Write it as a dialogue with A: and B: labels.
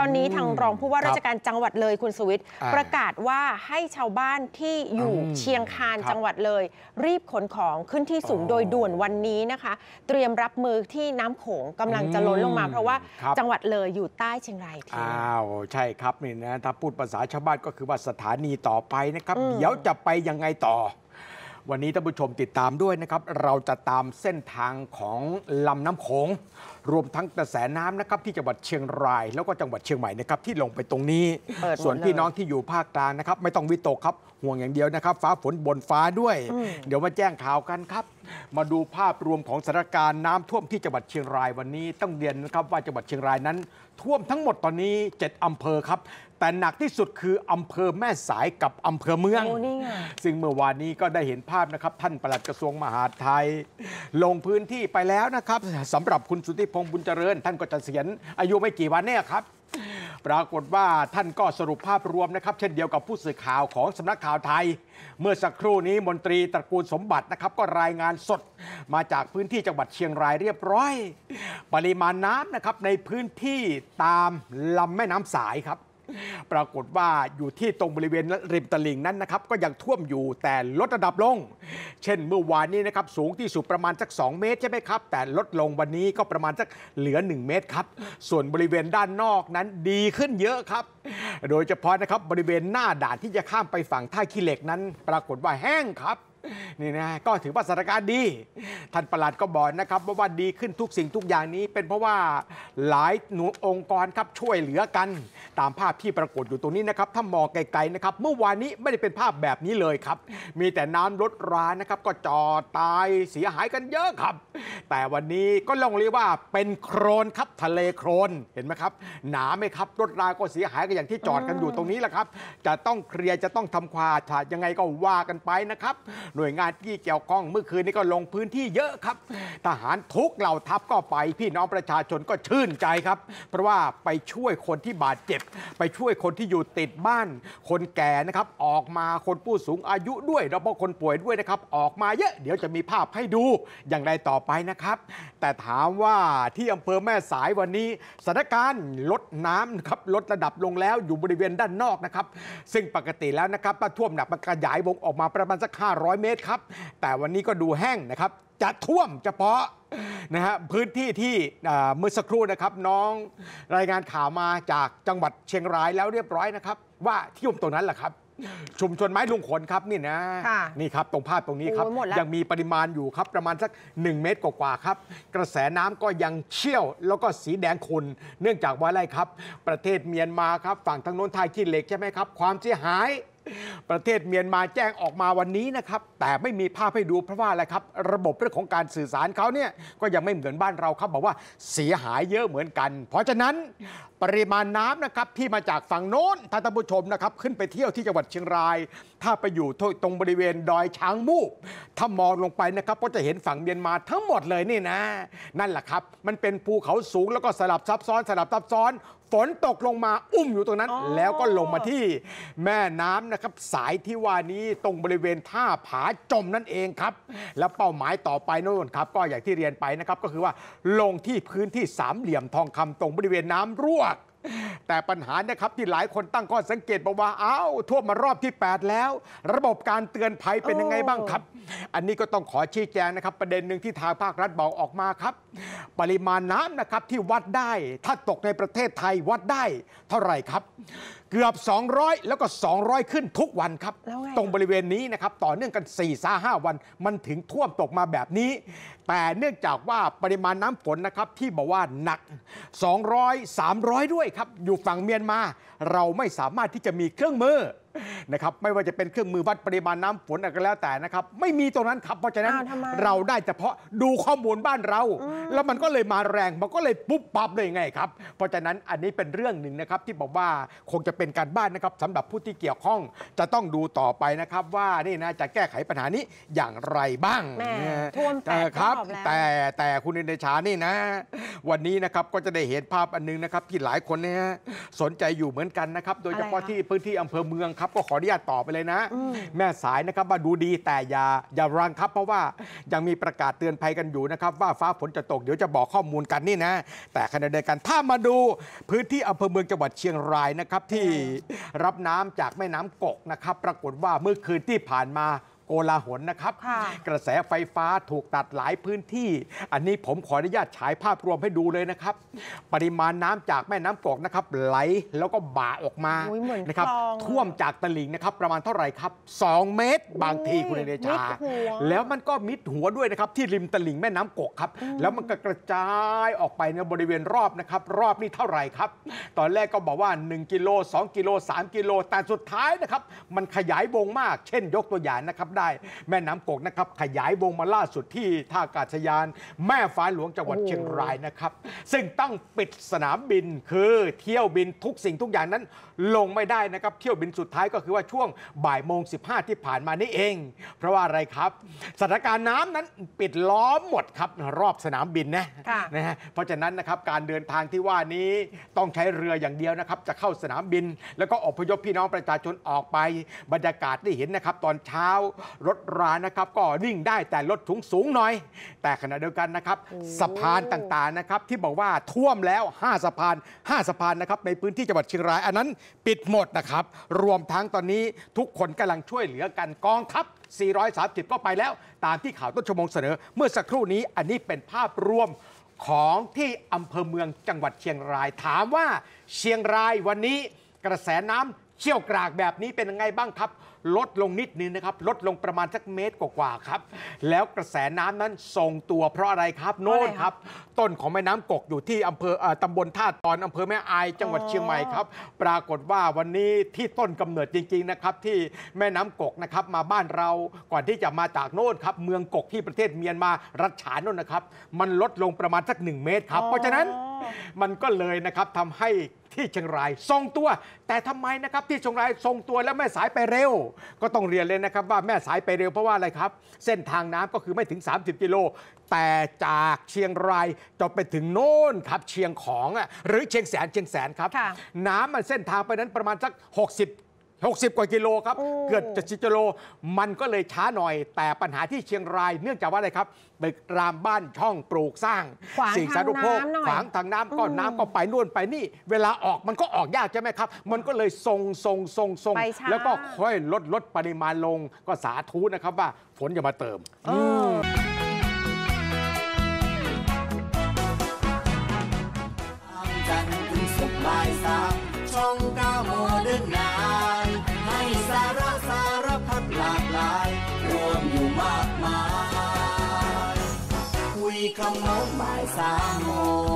A: ตอนนี้ทางรองผู้ว่าราชการจังหวัดเลยคุณสวิทย์ประกาศว่าให้ชาวบ้านที่อยู่เชียงคานจังหวัดเลย รีบขนของขึ้นที่สูงโดยด่วนวันนี้นะคะ เตรียมรับมือที่น้ำโขงกำลังจะล้นลงมาเพราะว่าจังหวัดเลยอยู่ใต้เชียงรายทีอ้าวใช่ครับนี่นะถ้าพูดภาษาชาวบ้านก็คือว่าสถานีต่อไปนะครับเดี๋ยวจะไปยังไงต่อ วันนี้ท่านผู้ชมติดตามด้วยนะครับ เราจะตามเส้นทางของลำน้ำโขงรวมทั้งกระแสน้ำนะครับที่จังหวัดเชียงราย แล้วก็จังหวัดเชียงใหม่นะครับที่ลงไปตรงนี้ ส่วนพี่น้องที่อยู่ภาคกลางนะครับ ไม่ต้องวิตกครับห่วงอย่างเดียวนะครับ ฟ้าฝนบนฟ้าด้วย เดี๋ยวมาแจ้งข่าวกันครับ มาดูภาพรวมของสถานการณ์น้ำ ท่วมที่จังหวัดเชียงรายวันนี้ ต้องเรียนนะครับว่าจังหวัดเชียงรายนั้น ท่วมทั้งหมดตอนนี้ 7 อำเภอครับ แต่หนักที่สุดคืออำเภอแม่สายกับอำเภอเมือง ซึ่งเมื่อวานนี้ก็ได้เห็นภาพนะครับท่านปลัดกระทรวงมหาดไทย ลงพื้นที่ไปแล้วนะครับสำหรับคุณสุธิพงษ์บุญเจริญ ท่านก็จะเสียนอายุไม่กี่วันเนี่ยครับ ปรากฏว่าท่านก็สรุปภาพรวมนะครับ เช่นเดียวกับผู้สื่อข่าวของสำนักข่าวไทย เมื่อสักครู่นี้มนตรีตระกูลสมบัตินะครับ ก็รายงานสด มาจากพื้นที่จังหวัดเชียงรายเรียบร้อยปริมาณน้ำนะครับในพื้นที่ตามลำแม่น้ำสายครับปรากฏว่าอยู่ที่ตรงบริเวณริมตลิ่งนั้นนะครับ ก็ยังท่วมอยู่แต่ลดระดับลง เช่นเมื่อวานนี้นะครับสูงที่สุดประมาณสัก2 เมตรใช่ไหมครับ แต่ลดลงวันนี้ก็ประมาณสักเหลือ 1 เมตรครับส่วนบริเวณด้านนอกนั้นดีขึ้นเยอะครับ โดยเฉพาะนะครับบริเวณหน้าด่านที่จะข้ามไปฝั่งท่าขี้เหล็กนั้น ปรากฏว่าแห้งครับนี่นะ ก็ถือว่าสถานการณ์ดี ท่านประหลัดก็บอกนะครับ ว่าดีขึ้นทุกสิ่งทุกอย่างนี้เป็นเพราะว่าหลายหน่วยองค์กรครับช่วยเหลือกัน ตามภาพที่ปรากฏอยู่ตรงนี้นะครับ ถ้ามองไกลๆนะครับเมื่อวานนี้ไม่ได้เป็นภาพแบบนี้เลยครับ มีแต่น้ำรถรานะครับก็จอดตายเสียหายกันเยอะครับ แต่วันนี้ก็ลองเรียกว่าเป็นโครนครับทะเลโครนเห็นไหมครับหนาไหมครับรถราก็เสียหายกันอย่างที่จอดกันอยู่ตรงนี้แหละครับ จะต้องเคลียร์จะต้องทำความอาดยังไงก็ว่ากันไปนะครับหน่วยงานที่เกี่ยวข้องเมื่อคืนนี้ก็ลงพื้นที่เยอะครับ ทหารทุกเหล่าทัพก็ไปพี่น้องประชาชนก็ชื่นใจครับ เพราะว่าไปช่วยคนที่บาดเจ็บ ไปช่วยคนที่อยู่ติดบ้าน คนแก่นะครับ ออกมาคนผู้สูงอายุด้วยแล้วก็คนป่วยด้วยนะครับ ออกมาเยอะเดี๋ยวจะมีภาพให้ดูอย่างไรต่อไปนะครับ แต่ถามว่าที่อำเภอแม่สายวันนี้สถานการณ์ลดน้ำครับลดระดับลงแล้วอยู่บริเวณด้านนอกนะครับ ซึ่งปกติแล้วนะครับ้ท่วมหนักมันขยายวงออกมาประมาณสัก500เมตรครับแต่วันนี้ก็ดูแห้งนะครับจะท่วมเฉพาะนะฮะพื้นที่ที่เมื่อสักครู่นะครับน้องรายงานข่าวมาจากจังหวัดเชียงรายแล้วเรียบร้อยนะครับว่าทีุ่่มตรงนั้นแหละครับ ชุมชนไม้ลุงขนครับนี่นะนี่ครับ ตรงภาพตรงนี้ครับยังมีปริมาณอยู่ครับประมาณสัก 1 เมตรกว่าๆครับกระแสน้ำก็ยังเชี่ยวแล้วก็สีแดงขุ่นเนื่องจากว่าอะไรครับประเทศเมียนมาครับฝั่งทางโน้นไทยขี้เหล็กใช่ไหมครับความเสียหายประเทศเมียนมาแจ้งออกมาวันนี้นะครับ แต่ไม่มีภาพให้ดูเพราะว่าอะไรครับระบบเรื่องของการสื่อสารเขาเนี่ยก็ยังไม่เหมือนบ้านเราครับบอกว่าเสียหายเยอะเหมือนกัน เพราะฉะนั้นปริมาณน้ำนะครับที่มาจากฝั่งโน้นท่านผู้ชมนะครับ ขึ้นไปเที่ยวที่จังหวัดเชียงราย ถ้าไปอยู่ตรงบริเวณดอยช้างมูบถ้ามองลงไปนะครับก็จะเห็นฝั่งเมียนมาทั้งหมดเลยนี่นะ นั่นแหละครับ มันเป็นภูเขาสูงแล้วก็สลับซับซ้อน สลับซับซ้อนฝนตกลงมาอุ้มอยู่ตรงนั้น แล้วก็ลงมาที่แม่น้ำนะครับสายที่ว่านี้ตรงบริเวณท่าผาจมนั่นเองครับ แล้วเป้าหมายต่อไปนู่นครับก็อย่างที่เรียนไปนะครับก็คือว่า ลงที่พื้นที่สามเหลี่ยมทองคำตรงบริเวณน้ำรั่วแต่ปัญหานะครับ ที่หลายคนตั้งข้อสังเกตบอกว่าอ้าวท่วมมารอบที่ 8 แล้ว ระบบการเตือนภัยเป็นยังไงบ้างครับ อันนี้ก็ต้องขอชี้แจงนะครับ ประเด็นหนึ่งที่ทางภาครัฐบอกออกมาครับ ปริมาณน้ำนะครับที่วัดได้ถ้าตกในประเทศไทยวัดได้เท่าไหร่ครับ เกือบ 200 แล้วก็ 200 ขึ้นทุกวันครับ ตรงบริเวณนี้นะครับต่อเนื่องกัน4ี่าห้าวัน มันถึงท่วมตกมาแบบนี้ แต่เนื่องจากว่าปริมาณน้ำฝนนะครับที่บอกว่าหนัก 200 300 ด้วยครับอยู่ฝั่งเมียนมา เราไม่สามารถที่จะมีเครื่องมือนะครับไม่ว่าจะเป็นเครื่องมือวัดปริมาณน้ำฝนอะไรก็แล้วแต่นะครับไม่มีตรงนั้นครับเพราะฉะนั้นเราได้เฉพาะดูข้อมูลบ้านเรา แล้วมันก็เลยมาแรง มันก็เลยปุ๊บปั๊บเลยไงครับเพราะฉะนั้นอันนี้เป็นเรื่องหนึ่งนะครับที่บอกว่าคงจะเป็นการบ้านนะครับสำหรับผู้ที่เกี่ยวข้องจะต้องดูต่อไปนะครับว่านี่นะจะแก้ไขปัญหานี้อย่างไรบ้างท่วมแต่ครับ แต่แต่คุณเดชานี่นะ วันนี้นะครับก็จะได้เห็นภาพอันนึงนะครับที่หลายคนเนี่ยสนใจอยู่เหมือนกันนะครับโดยเฉพาะที่พื้นที่อำเภอเมืองครับก็ขออนุญาตตอบไปเลยนะ แม่สายนะครับมาดูดีแต่อย่าอย่ารังครับ เพราะว่ายังมีประกาศเตือนภัยกันอยู่นะครับ ว่าฟ้าฝนจะตกเดี๋ยวจะบอกข้อมูลกันนี่นะ แต่ขณะเดียวกันถ้ามาดู พื้นที่อำเภอเมืองจังหวัดเชียงรายนะครับ ที่รับน้ำจากแม่น้ำกกนะครับ ปรากฏว่าเมื่อคืนที่ผ่านมาโกลาหลนะครับ กระแสไฟฟ้าถูกตัดหลายพื้นที่ อันนี้ผมขออนุญาตฉายภาพรวมให้ดูเลยนะครับ ปริมาณน้ำจากแม่น้ำกอกนะครับไหลแล้วก็บ่าออกมานะครับท่วมจากตลิ่งนะครับประมาณเท่าไหร่ครับ2เมตร บางทีคุณเดชาแล้วมันก็มิดหัวด้วยนะครับ ที่ริมตลิ่งแม่น้ำกอกครับ แล้วมันก็กระจายออกไปในบริเวณรอบนะครับรอบนี่เท่าไหร่ครับ ตอนแรกก็บอกว่า1กิโล2กิโล3กิโลแต่สุดท้ายนะครับมันขยายวงมาก เช่น ยกตัวอย่างนะครับได้ได้แม่น้ำกกนะครับขยายวงมาล่าสุดที่ท่าอากาศยาน แม่ฟ้าหลวงจังหวัดเชียงรายนะครับ ซึ่งตั้งปิดสนามบินคือเที่ยวบินทุกสิ่งทุกอย่างนั้นลงไม่ได้นะครับ เที่ยวบินสุดท้ายก็คือว่าช่วงบ่ายโมง15 ที่ผ่านมานี่เอง เพราะว่าอะไรครับ สถานการณ์น้ำนั้นปิดล้อมหมดครับรอบสนามบินนะนะฮะเพราะฉะนั้นนะครับการเดินทางที่ว่านี้ต้องใช้เรืออย่างเดียวนะครับจะเข้าสนามบินแล้วก็อพยพพี่น้องประชาชนออกไป บรรยากาศที่เห็นนะครับตอนเช้ารถร้านนะครับก็วิ่งได้แต่รถถุงสูงหน่อย แต่ขณะเดียวกันนะครับสะพานต่างๆนะครับที่บอกว่าท่วมแล้ว 5สะพาน5สะพานนะครับในพื้นที่จังหวัดเชียงรายอันนั้นปิดหมดนะครับ รวมทั้งตอนนี้ทุกคนกำลังช่วยเหลือกันกองทัพ430 ก็ไปแล้ว ตามที่ข่าวต้นชั่วโมงเสนอ เมื่อสักครู่นี้อันนี้เป็นภาพรวมของที่อำเภอเมืองจังหวัดเชียงรายถามว่า เชียงรายวันนี้กระแสน้ำเชี่ยวกรากแบบนี้เป็นยังไงบ้างครับ ลดลงนิดนึงนะครับ ลดลงประมาณสักเมตรกว่าๆครับ แล้วกระแสน้ำนั้นทรงตัวเพราะอะไรครับโน่นครับ ต้นของแม่น้ำกกอยู่ที่อำเภอตำบลท่าตอนอำเภอแม่อายจังหวัดเชียงใหม่ครับ ปรากฏว่าวันนี้ที่ต้นกำเนิดจริงๆนะครับที่แม่น้ำกกนะครับมาบ้านเราก่อนที่จะมาจากโน่นครับเมืองกกที่ประเทศเมียนมารัชฉานโน่นนะครับ มันลดลงประมาณสัก 1 เมตรครับเพราะฉะนั้นมันก็เลยนะครับทำให้ที่เชียงรายทรงตัวแต่ทำไม นะครับ ที่เชียงรายทรงตัวแล้วแม่สายไปเร็ว ก็ต้องเรียนเลยนะครับ ว่าแม่สายไปเร็วเพราะว่าอะไรครับ เส้นทางน้ำก็คือไม่ถึง 30กิโล แต่จากเชียงรายจะไปถึงโน่นครับ เชียงของหรือเชียงแสนเชียงแสนครับน้ำมันเส้นทางไปนั้นประมาณสัก60 60 กว่ากิโลครับเกือบจะสิกิโลมันก็เลยช้าหน่อย แต่ปัญหาที่เชียงราย เนื่องจากว่าอะไรครับตึกรามบ้าน ช่องปลูกสร้างสิ่งสาธารณูปโภคขวางทางน้ำก็น้ำก็ไปนวนไปนี่ เวลาออกมันก็ออกยากใช่ไหมครับ มันก็เลยทรงทรงทรงทรงแล้วก็ค่อยลดลดปริมาณลงก็สาธุนะครับว่าฝนอย่ามาเติมช่อง Samo